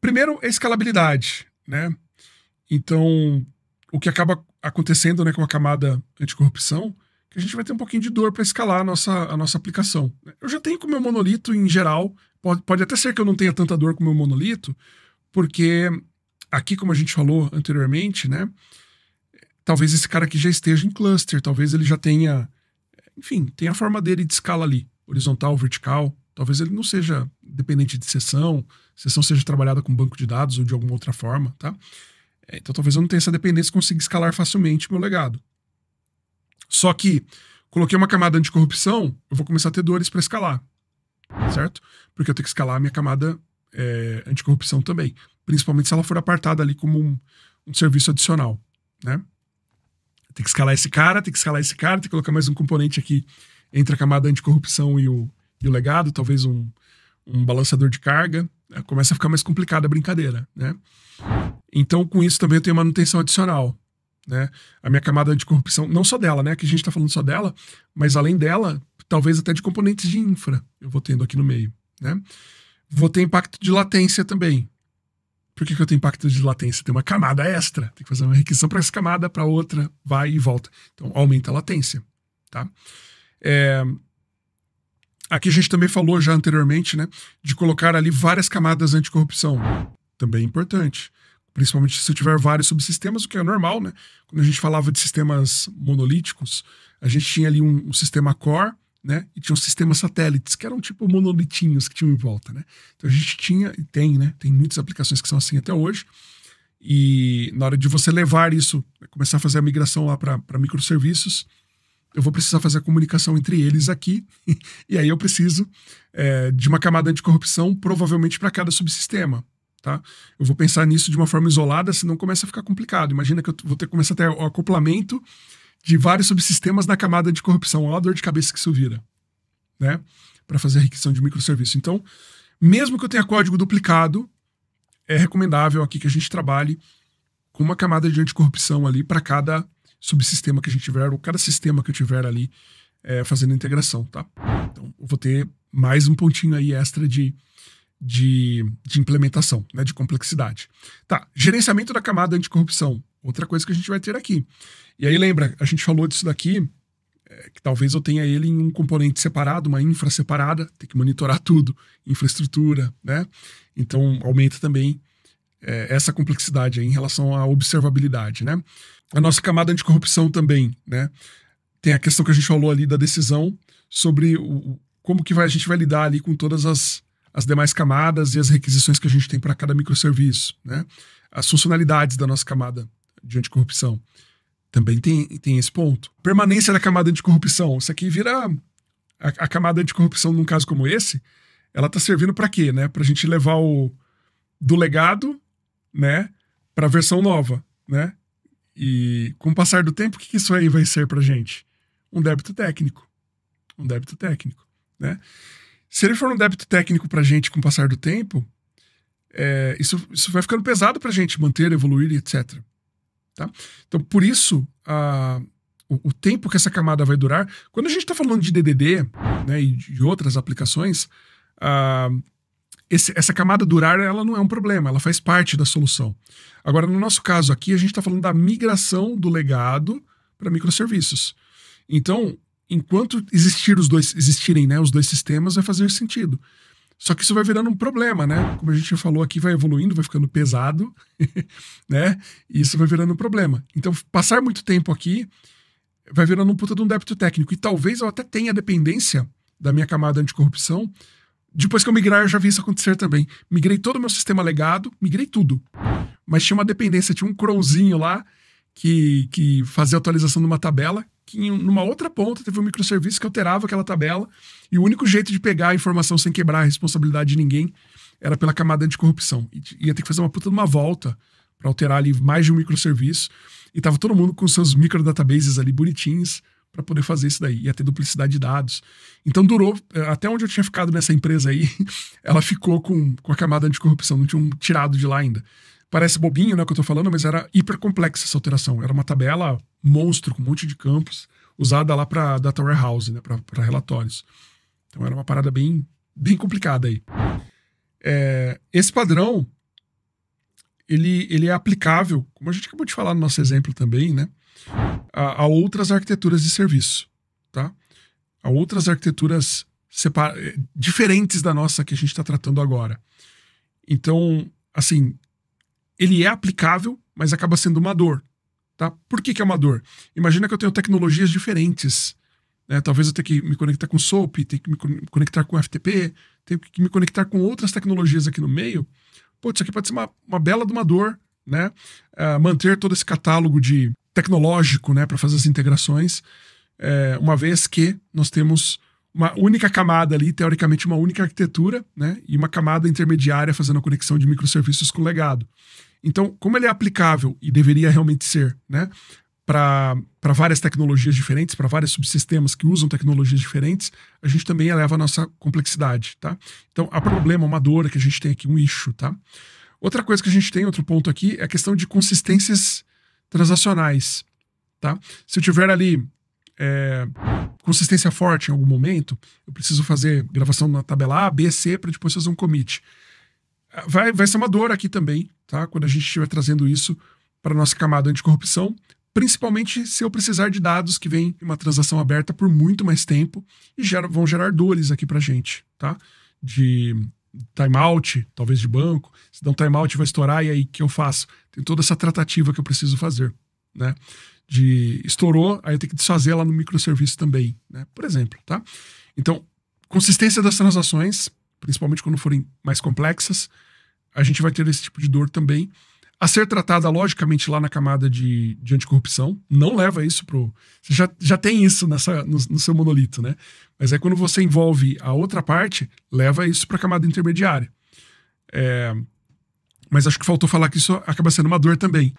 Primeiro, a é escalabilidade, né? Então, o que acaba acontecendo né, com a camada anticorrupção, que a gente vai ter um pouquinho de dor para escalar a nossa, a nossa aplicação. Né? Eu já tenho com o meu monolito em geral, pode, pode até ser que eu não tenha tanta dor com o meu monolito, porque aqui, como a gente falou anteriormente, né? Talvez esse cara aqui já esteja em cluster, talvez ele já tenha, enfim, tem a forma dele de escala ali, horizontal, vertical. Talvez ele não seja dependente de sessão, sessão seja trabalhada com banco de dados ou de alguma outra forma, tá? É, então talvez eu não tenha essa dependência e consiga escalar facilmente meu legado. Só que coloquei uma camada anticorrupção, eu vou começar a ter dores para escalar, certo? Porque eu tenho que escalar a minha camada é, anticorrupção também, principalmente se ela for apartada ali como um, um serviço adicional, né? Tem que escalar esse cara, tem que escalar esse cara, tem que colocar mais um componente aqui entre a camada anticorrupção e o, e o legado, talvez um, um balanceador de carga, eh, começa a ficar mais complicada a brincadeira, né? Então, com isso também eu tenho manutenção adicional, né? A minha camada de corrupção, não só dela, né? Que a gente está falando só dela, mas além dela, talvez até de componentes de infra eu vou tendo aqui no meio, né? Vou ter impacto de latência também. Por que, que eu tenho impacto de latência? Tem uma camada extra, tem que fazer uma requisição para essa camada, para outra, vai e volta. Então, aumenta a latência, tá? É, Aqui a gente também falou já anteriormente, né, de colocar ali várias camadas anticorrupção. Também é importante. Principalmente se tiver vários subsistemas, o que é normal, né? Quando a gente falava de sistemas monolíticos, a gente tinha ali um, um sistema core, né? E tinha um sistema satélites, que eram tipo monolitinhos que tinham em volta, né? Então a gente tinha, e tem, né? Tem muitas aplicações que são assim até hoje. E na hora de você levar isso, né, começar a fazer a migração lá para microserviços, eu vou precisar fazer a comunicação entre eles aqui, e aí eu preciso é, de uma camada de corrupção provavelmente para cada subsistema. Tá? Eu vou pensar nisso de uma forma isolada, senão começa a ficar complicado. Imagina que eu vou ter que começar a ter o acoplamento de vários subsistemas na camada de corrupção. Olha a dor de cabeça que isso vira, né? Para fazer a requisição de microserviço. Então, mesmo que eu tenha código duplicado, é recomendável aqui que a gente trabalhe com uma camada de anticorrupção ali para cada subsistema que a gente tiver, ou cada sistema que eu tiver ali é, fazendo integração, tá? Então, eu vou ter mais um pontinho aí extra de, de, de implementação, né, de complexidade. Tá, gerenciamento da camada anticorrupção, outra coisa que a gente vai ter aqui. E aí, lembra, a gente falou disso daqui, é, que talvez eu tenha ele em um componente separado, uma infra separada, tem que monitorar tudo, infraestrutura, né? Então, aumenta também é, essa complexidade em relação à observabilidade, né? a nossa camada anticorrupção também, né? Tem a questão que a gente falou ali da decisão sobre o, como que vai, a gente vai lidar ali com todas as, as demais camadas e as requisições que a gente tem para cada microserviço, né? As funcionalidades da nossa camada de anticorrupção. Também tem, tem esse ponto. Permanência da camada anticorrupção. Isso aqui vira a, a camada anticorrupção num caso como esse, ela tá servindo para quê, né? a gente levar o do legado, né, para a versão nova, né? E com o passar do tempo, o que isso aí vai ser para gente? Um débito técnico. Um débito técnico, né? Se ele for um débito técnico para gente com o passar do tempo, é, isso, isso vai ficando pesado para gente manter, evoluir, etc. Tá? Então, por isso, a, o, o, tempo que essa camada vai durar. Quando a gente está falando de DDD né, e de outras aplicações, a, esse, essa camada durar ela não é um problema, ela faz parte da solução. Agora, no nosso caso aqui, a gente está falando da migração do legado para microserviços. Então, enquanto existir os dois, existirem né, os dois sistemas, vai fazer sentido. Só que isso vai virando um problema, né? Como a gente já falou aqui, vai evoluindo, vai ficando pesado, né? E isso vai virando um problema. Então, passar muito tempo aqui vai virando um puta de um débito técnico. E talvez eu até tenha dependência da minha camada anticorrupção depois que eu migrar, eu já vi isso acontecer também. Migrei todo o meu sistema legado, migrei tudo. Mas tinha uma dependência, tinha um cronzinho lá que, que fazia atualização de uma tabela, que em, numa outra ponta teve um microserviço que alterava aquela tabela, e o único jeito de pegar a informação sem quebrar a responsabilidade de ninguém era pela camada de corrupção. E ia ter que fazer uma puta de uma volta para alterar ali mais de um microserviço. E tava todo mundo com seus microdatabases ali bonitinhos, para poder fazer isso daí. Ia ter duplicidade de dados. Então durou, até onde eu tinha ficado nessa empresa aí, ela ficou com, com a camada anticorrupção, não tinha um tirado de lá ainda. Parece bobinho, né, o que eu tô falando, mas era hiper complexa essa alteração. Era uma tabela monstro com um monte de campos, usada lá para data warehouse, né, para relatórios. Então era uma parada bem, bem complicada aí. É, esse padrão, ele, ele é aplicável, como a gente acabou de falar no nosso exemplo também, né? a, a outras arquiteturas de serviço, tá? A outras arquiteturas separ... Eh, diferentes da nossa que a gente está tratando agora. Então, assim, ele é aplicável, mas acaba sendo uma dor, tá? Por que, que é uma dor? Imagina que eu tenho tecnologias diferentes. Né? Talvez eu tenha que me conectar com SOAP, tenha que me conectar com FTP, tenho que me conectar com outras tecnologias aqui no meio. Pô, isso aqui pode ser uma, uma bela de uma dor, né? Uh, manter todo esse catálogo de tecnológico né, para fazer as integrações, é, uma vez que nós temos uma única camada ali, teoricamente uma única arquitetura, né, e uma camada intermediária fazendo a conexão de microserviços com o legado. Então, como ele é aplicável e deveria realmente ser, né, para várias tecnologias diferentes, para vários subsistemas que usam tecnologias diferentes, a gente também eleva a nossa complexidade, tá? Então, há problema, uma dor que a gente tem aqui, um issue, tá? Outra coisa que a gente tem, outro ponto aqui, é a questão de consistências transacionais. Tá? Se eu tiver ali é, consistência forte em algum momento, eu preciso fazer gravação na tabela A, B, C para depois fazer um commit. Vai, vai ser uma dor aqui também, tá? Quando a gente estiver trazendo isso para nossa camada anticorrupção, principalmente se eu precisar de dados que vêm em uma transação aberta por muito mais tempo e vão gerar dores aqui para gente, tá? De timeout, talvez de banco, se der um timeout vai estourar, e aí o que eu faço? Tem toda essa tratativa que eu preciso fazer, né? De estourou, aí eu tenho que desfazer lá no microserviço também, né? Por exemplo, tá? Então, consistência das transações, principalmente quando forem mais complexas, a gente vai ter esse tipo de dor também a ser tratada logicamente lá na camada de, de anticorrupção. Não leva isso pro. Você já, já tem isso nessa, no, no seu monolito, né? Mas é quando você envolve a outra parte, leva isso para a camada intermediária. É, mas acho que faltou falar que isso acaba sendo uma dor também.